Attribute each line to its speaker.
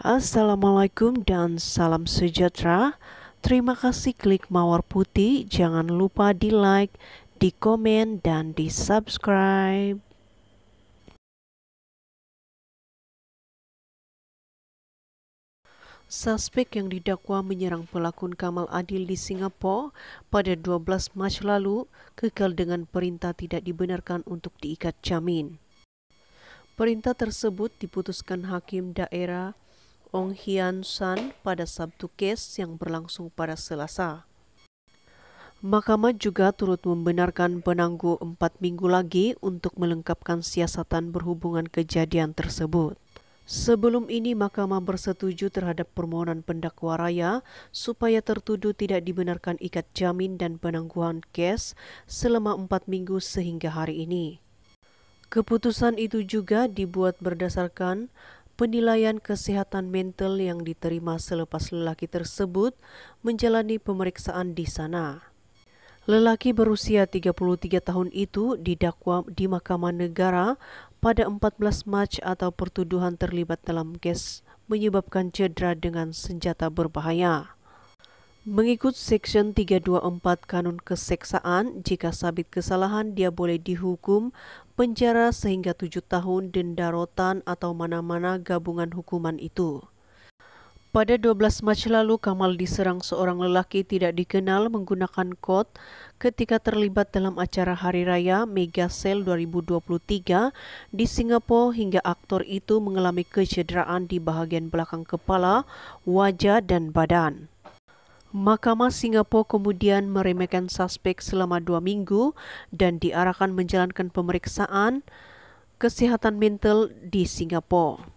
Speaker 1: Assalamualaikum dan salam sejahtera. Terima kasih klik mawar putih. Jangan lupa di like, di komen, dan di subscribe. Suspek yang didakwa menyerang pelakon Kamal Adil di Singapura pada 12 Mac lalu kekal dengan perintah tidak dibenarkan untuk diikat jamin. Perintah tersebut diputuskan hakim daerah Ong Hian San pada Sabtu kes yang berlangsung pada Selasa. Mahkamah juga turut membenarkan penangguh empat minggu lagi untuk melengkapkan siasatan berhubungan kejadian tersebut. Sebelum ini mahkamah bersetuju terhadap permohonan pendakwa raya supaya tertuduh tidak dibenarkan ikat jamin dan penangguhan kes selama empat minggu sehingga hari ini. Keputusan itu juga dibuat berdasarkan Penilaian kesehatan mental yang diterima selepas lelaki tersebut menjalani pemeriksaan di sana. Lelaki berusia 33 tahun itu didakwa di Mahkamah Negara pada 14 Mac atau pertuduhan terlibat dalam kes menyebabkan cedera dengan senjata berbahaya. Mengikut Seksyen 324 Kanun Keseksaan, jika sabit kesalahan dia boleh dihukum penjara sehingga tujuh tahun denda rotan atau mana-mana gabungan hukuman itu. Pada 12 Mac lalu, Kamal diserang seorang lelaki tidak dikenal menggunakan kot ketika terlibat dalam acara Hari Raya Mega Sale 2023 di Singapura hingga aktor itu mengalami kecederaan di bahagian belakang kepala, wajah, dan badan. Mahkamah Singapura kemudian meremehkan suspek selama dua minggu dan diarahkan menjalankan pemeriksaan kesehatan mental di Singapura.